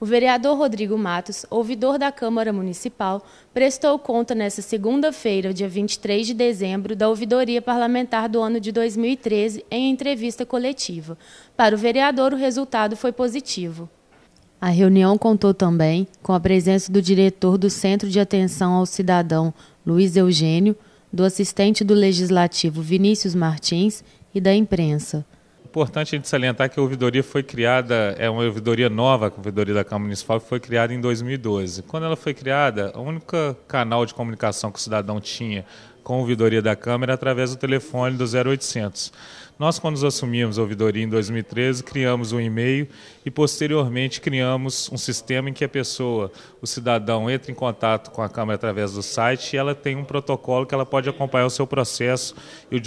o vereador Rodrigo Matos, ouvidor da Câmara Municipal, prestou conta nesta segunda-feira, dia 23 de dezembro, da ouvidoria parlamentar do ano de 2013 em entrevista coletiva. Para o vereador, o resultado foi positivo. A reunião contou também com a presença do diretor do Centro de Atenção ao Cidadão, Luiz Eugênio, do assistente do Legislativo, Vinícius Martins, e da imprensa. Importante a gente salientar que a ouvidoria foi criada, é uma ouvidoria nova, a ouvidoria da Câmara Municipal, que foi criada em 2012. Quando ela foi criada, o único canal de comunicação que o cidadão tinha com a ouvidoria da Câmara através do telefone do 0800. Nós, quando nos assumimos a ouvidoria em 2013, criamos um e-mail e, posteriormente, criamos um sistema em que a pessoa, o cidadão, entra em contato com a Câmara através do site e ela tem um protocolo que ela pode acompanhar o seu processo e o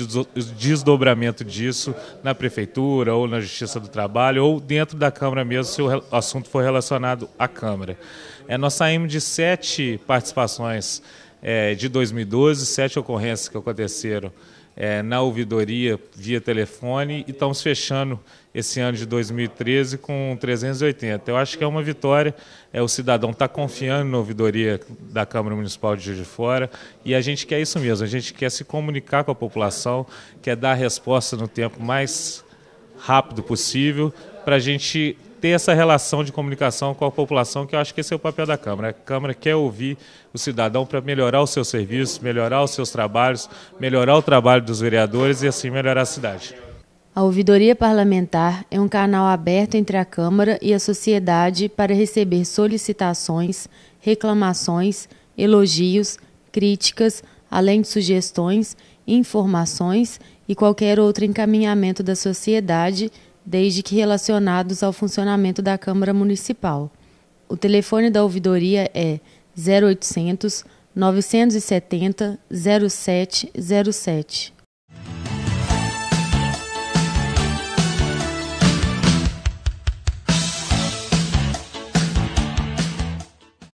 desdobramento disso na Prefeitura ou na Justiça do Trabalho ou dentro da Câmara mesmo, se o assunto for relacionado à Câmara. É, nós saímos de sete participações é, de 2012, sete ocorrências que aconteceram é, na ouvidoria via telefone e estamos fechando esse ano de 2013 com 380. Eu acho que é uma vitória, é, o cidadão está confiando na ouvidoria da Câmara Municipal de Juiz de Fora e a gente quer isso mesmo, a gente quer se comunicar com a população, quer dar a resposta no tempo mais rápido possível para a gente ter essa relação de comunicação com a população, que eu acho que esse é o papel da Câmara. A Câmara quer ouvir o cidadão para melhorar os seus serviços, melhorar os seus trabalhos, melhorar o trabalho dos vereadores e assim melhorar a cidade. A ouvidoria parlamentar é um canal aberto entre a Câmara e a sociedade para receber solicitações, reclamações, elogios, críticas, além de sugestões, informações e qualquer outro encaminhamento da sociedade desde que relacionados ao funcionamento da Câmara Municipal. O telefone da ouvidoria é 0800 970 0707.